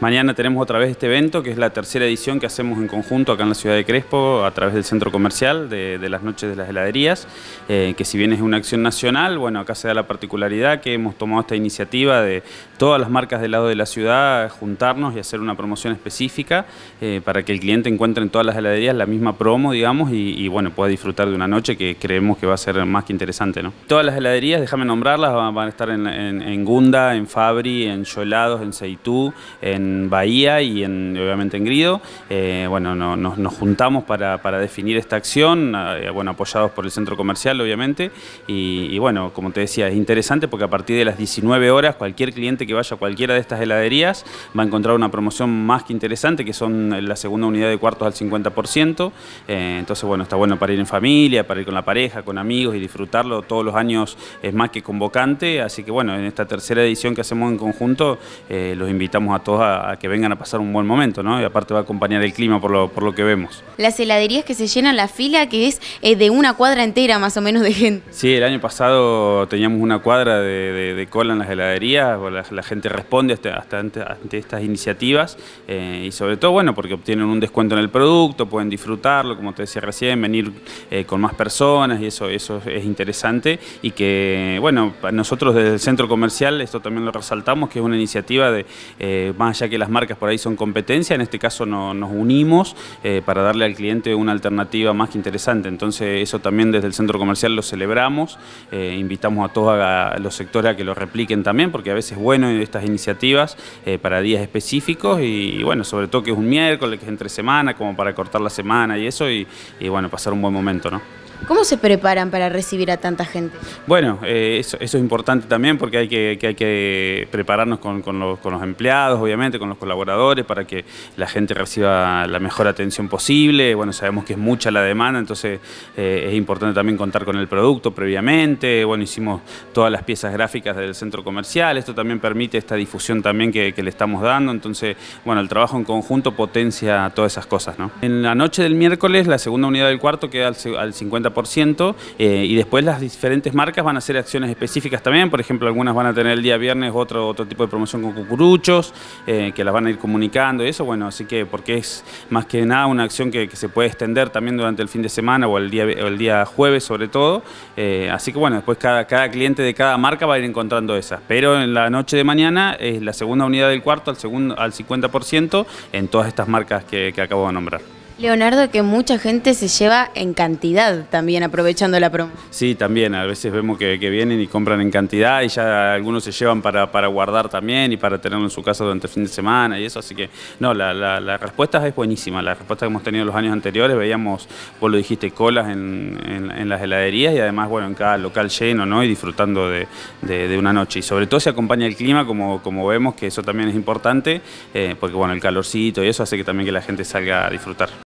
Mañana tenemos otra vez este evento, que es la tercera edición que hacemos en conjunto acá en la ciudad de Crespo, a través del centro comercial de, las noches de las heladerías, eh, que si bien es una acción nacional, bueno, acá se da la particularidad que hemos tomado esta iniciativa de todas las marcas del lado de la ciudad juntarnos y hacer una promoción específica eh, para que el cliente encuentre en todas las heladerías la misma promo, digamos, y, bueno, pueda disfrutar de una noche que creemos que va a ser más que interesante, ¿no? Todas las heladerías, déjame nombrarlas, van, a estar en, Gunda, en Fabri, en Yolados, en Seitú, en Bahía y en, obviamente en Grido. Eh, bueno, nos juntamos para, definir esta acción, eh, bueno, apoyados por el centro comercial, obviamente. Y, bueno, como te decía, es interesante porque a partir de las 19 horas, cualquier cliente que vaya a cualquiera de estas heladerías va a encontrar una promoción más que interesante, que son la segunda unidad de cuartos al 50%. Eh, entonces, bueno, está bueno para ir en familia, para ir con la pareja, con amigos y disfrutarlo. Todos los años es más que convocante. Así que bueno, en esta tercera edición que hacemos en conjunto, los invitamos a todos a que vengan a pasar un buen momento, ¿no? Y aparte va a acompañar el clima por lo, por lo que vemos. Las heladerías que se llenan la fila, que es eh, de una cuadra entera más o menos de gente. Sí, el año pasado teníamos una cuadra de, cola en las heladerías, la, gente responde hasta, ante, estas iniciativas eh, y sobre todo, bueno, porque obtienen un descuento en el producto, pueden disfrutarlo, como te decía recién, venir eh, con más personas y eso, eso es interesante y que, bueno, nosotros desde el centro comercial, esto también lo resaltamos, que es una iniciativa de, más allá que las marcas por ahí son competencia, en este caso nos unimos eh, para darle al cliente una alternativa más que interesante. Entonces eso también desde el centro comercial lo celebramos, eh, invitamos a todos los sectores a que lo repliquen también, porque a veces es bueno estas iniciativas eh, para días específicos y, bueno, sobre todo que es un miércoles, que es entre semana, como para cortar la semana y eso, y, y bueno, pasar un buen momento, ¿no? ¿Cómo se preparan para recibir a tanta gente? Bueno, eh, eso, es importante también porque hay que, prepararnos con, los, empleados, obviamente, con los colaboradores, para que la gente reciba la mejor atención posible. Bueno, sabemos que es mucha la demanda, entonces eh, es importante también contar con el producto previamente. Bueno, hicimos todas las piezas gráficas del centro comercial, esto también permite esta difusión también que, le estamos dando. Entonces, bueno, el trabajo en conjunto potencia todas esas cosas, En la noche del miércoles, la segunda unidad del cuarto queda al 50%. Eh, y después las diferentes marcas van a hacer acciones específicas también, por ejemplo, algunas van a tener el día viernes otro, otro tipo de promoción con cucuruchos, eh, que las van a ir comunicando y eso, bueno, así que porque es más que nada una acción que, se puede extender también durante el fin de semana o el día, el día jueves sobre todo, eh, así que bueno, después cada, cliente de cada marca va a ir encontrando esas, pero en la noche de mañana es la segunda unidad del cuarto al, segundo, al 50% en todas estas marcas que acabo de nombrar. Leonardo, que mucha gente se lleva en cantidad también, aprovechando la promo. Sí, también, a veces vemos que, vienen y compran en cantidad y ya algunos se llevan para, guardar también y para tenerlo en su casa durante el fin de semana y eso, así que no, la, respuesta es buenísima, la respuesta que hemos tenido los años anteriores, veíamos, vos lo dijiste, colas en, las heladerías y además, bueno, en cada local lleno, ¿no? Y disfrutando de, una noche. Y sobre todo se acompaña el clima, como, como vemos, que eso también es importante, eh, porque bueno, el calorcito y eso hace que también que la gente salga a disfrutar.